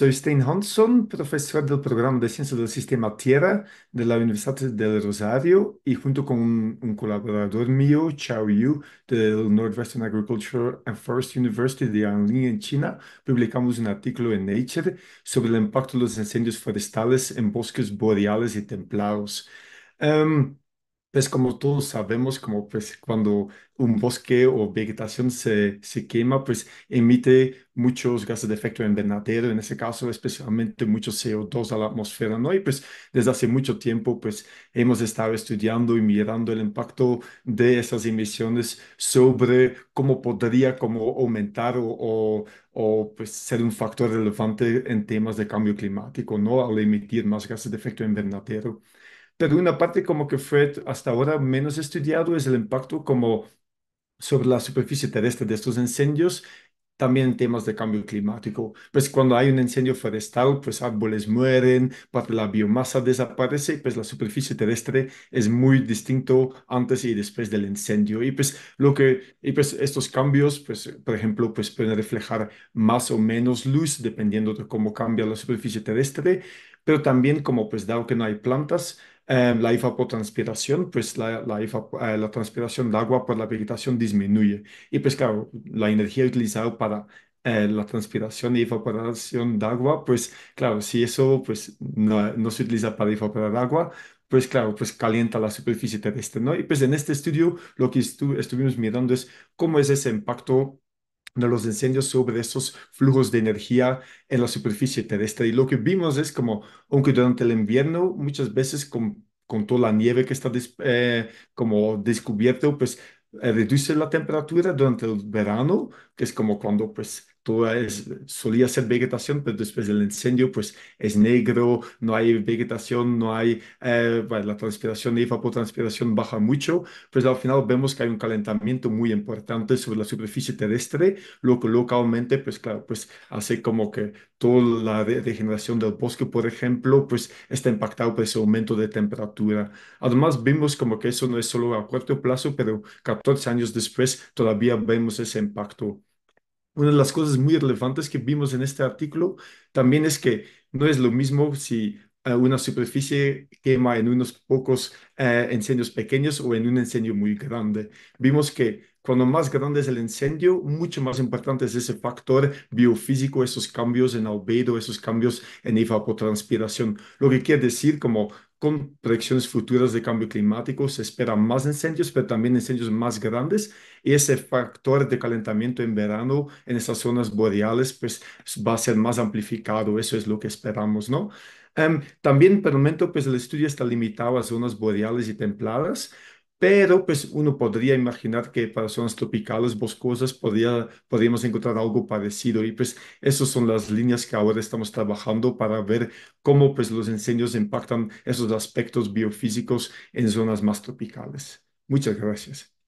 Soy Stein Hanson, profesor del programa de Ciencias del Sistema Tierra de la Universidad del Rosario y junto con un, colaborador mío, Chao Yu, del Northwestern Agriculture and Forest University de Anling, en China, publicamos un artículo en Nature sobre el impacto de los incendios forestales en bosques boreales y templados. Em, pues como todos sabemos, como pues cuando un bosque o vegetación se, se quema, pues emite muchos gases de efecto invernadero, en ese caso especialmente mucho CO2 a la atmósfera, ¿no? Y pues desde hace mucho tiempo pues hemos estado estudiando y mirando el impacto de esas emisiones sobre cómo podría como aumentar o, o, o, pues ser un factor relevante en temas de cambio climático, ¿no? Al emitir más gases de efecto invernadero pero una parte como que fue hasta ahora menos estudiado es el impacto como sobre la superficie terrestre de estos incendios, también en temas de cambio climático. Pues cuando hay un incendio forestal, pues árboles mueren, parte de la biomasa desaparece, pues la superficie terrestre es muy distinto antes y después del incendio. Y pues lo que, y pues estos cambios, pues por ejemplo, pues pueden reflejar más o menos luz dependiendo de cómo cambia la superficie terrestre, pero también como pues dado que no hay plantas, Em, la evapotranspiración, pues la, la, eh, la, transpiración de agua por la vegetación disminuye. Y pues claro, la energía utilizada para eh, la transpiración y evaporación de agua, pues claro, si eso pues no, no se utiliza para evaporar agua, pues claro, pues calienta la superficie terrestre, ¿no? Y pues en este estudio lo que estuvimos mirando es cómo es ese impacto de los incendios sobre estos flujos de energía en la superficie terrestre. Y lo que vimos es como, aunque durante el invierno muchas veces con, toda la nieve que está eh, como descubierto, pues eh, reduce la temperatura durante el verano, que es como cuando pues es, solía ser vegetación, pero pues, después del incendio pues es negro, no hay vegetación, no hay, eh, la transpiración y evapotranspiración baja mucho, pues al final vemos que hay un calentamiento muy importante sobre la superficie terrestre, lo que localmente pues claro, pues hace como que toda la regeneración del bosque, por ejemplo, pues está impactado por ese aumento de temperatura. Además, vemos como que eso no es solo a corto plazo, pero 14 años después todavía vemos ese impacto. Una de las cosas muy relevantes que vimos en este artículo también es que no es lo mismo si eh, una superficie quema en unos pocos incendios eh, pequeños o en un incendio muy grande. Vimos que cuando más grande es el incendio, mucho más importante es ese factor biofísico, esos cambios en albedo, esos cambios en evapotranspiración. Lo que quiere decir como con proyecciones futuras de cambio climático. Se esperan más incendios, pero también incendios más grandes. Y ese factor de calentamiento en verano en esas zonas boreales pues, va a ser más amplificado. Eso es lo que esperamos, ¿no? Em, también, por el momento, pues el estudio está limitado a zonas boreales y templadas, pero pues uno podría imaginar que para zonas tropicales boscosas podríamos encontrar algo parecido y pues esas son las líneas que ahora estamos trabajando para ver cómo pues los incendios impactan esos aspectos biofísicos en zonas más tropicales. Muchas gracias.